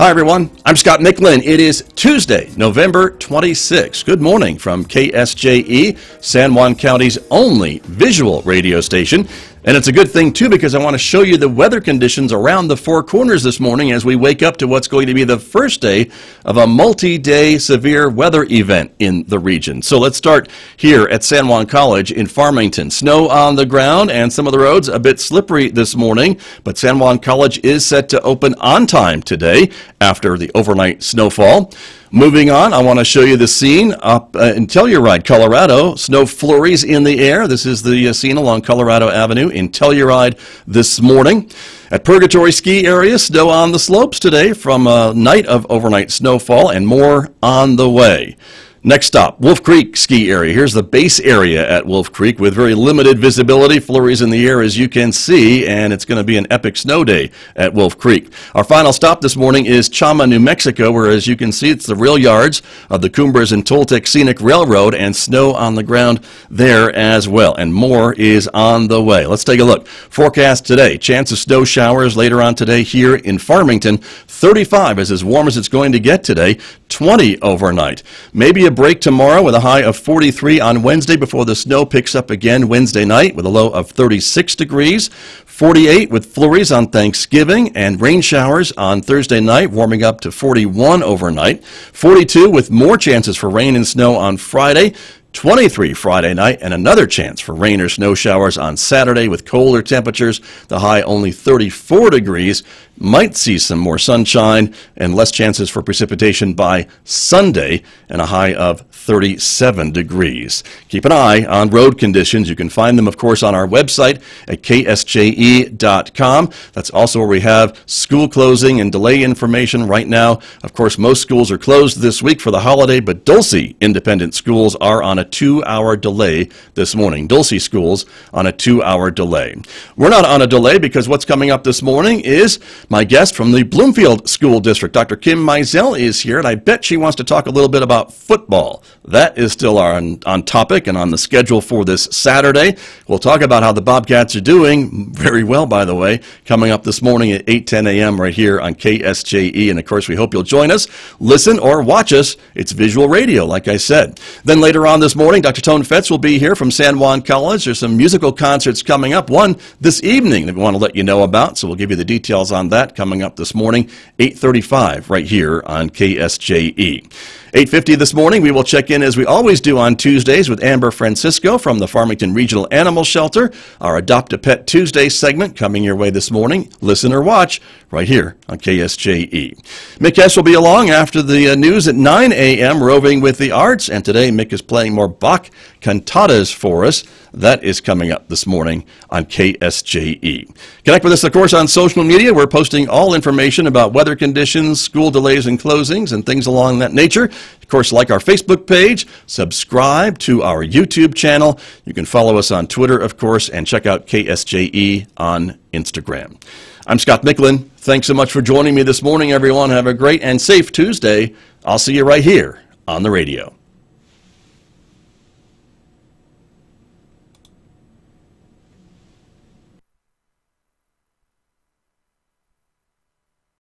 Hi, everyone. I'm Scott Micklin. It is Tuesday, November 26. Good morning from KSJE, San Juan County's only visual radio station. And it's a good thing, too, because I want to show you the weather conditions around the Four Corners this morning as we wake up to what's going to be the first day of a multi day severe weather event in the region. So let's start here at San Juan College in Farmington. Snow on the ground and some of the roads a bit slippery this morning, but San Juan College is set to open on time today after the overnight snowfall. Moving on, I want to show you the scene up uh, in Telluride, Colorado. Snow flurries in the air. This is the uh, scene along Colorado Avenue in Telluride this morning. At Purgatory Ski Area, snow on the slopes today from a uh, night of overnight snowfall and more on the way. Next stop, Wolf Creek Ski Area. Here's the base area at Wolf Creek with very limited visibility, flurries in the air as you can see, and it's going to be an epic snow day at Wolf Creek. Our final stop this morning is Chama, New Mexico, where as you can see, it's the rail yards of the Cumbres and Toltec Scenic Railroad and snow on the ground there as well. And more is on the way. Let's take a look. Forecast today, chance of snow showers later on today here in Farmington. 35 is as warm as it's going to get today, 20 overnight. Maybe break tomorrow with a high of 43 on Wednesday before the snow picks up again Wednesday night with a low of 36 degrees, 48 with flurries on Thanksgiving and rain showers on Thursday night, warming up to 41 overnight, 42 with more chances for rain and snow on Friday, 23 Friday night, and another chance for rain or snow showers on Saturday with colder temperatures. The high only 34 degrees. Might see some more sunshine and less chances for precipitation by Sunday, and a high of 37 degrees. Keep an eye on road conditions. You can find them, of course, on our website at ksje.com. That's also where we have school closing and delay information right now. Of course, most schools are closed this week for the holiday, but Dulce Independent Schools are on a two hour delay this morning. Dulce schools on a two hour delay. We're not on a delay because what's coming up this morning is my guest from the Bloomfield School District. Dr. Kim Meisel is here, and I bet she wants to talk a little bit about football. That is still on, on topic and on the schedule for this Saturday. We'll talk about how the Bobcats are doing very well, by the way, coming up this morning at 8 10 a.m. right here on KSJE. And of course, we hope you'll join us, listen, or watch us. It's visual radio, like I said. Then later on this this morning, Dr. Tone Fetz will be here from San Juan College. There's some musical concerts coming up. One this evening that we want to let you know about, so we'll give you the details on that coming up this morning, 8.35 right here on KSJE. 8.50 this morning, we will check in as we always do on Tuesdays with Amber Francisco from the Farmington Regional Animal Shelter. Our Adopt a Pet Tuesday segment coming your way this morning. Listen or watch right here on KSJE. Mick S. will be along after the uh, news at 9 a.m. roving with the arts. And today, Mick is playing more Bach cantatas for us. That is coming up this morning on KSJE. Connect with us, of course, on social media. We're posting all information about weather conditions, school delays and closings, and things along that nature. Of course, like our Facebook page, subscribe to our YouTube channel. You can follow us on Twitter, of course, and check out KSJE on Instagram. I'm Scott Micklin. Thanks so much for joining me this morning, everyone. Have a great and safe Tuesday. I'll see you right here on the radio.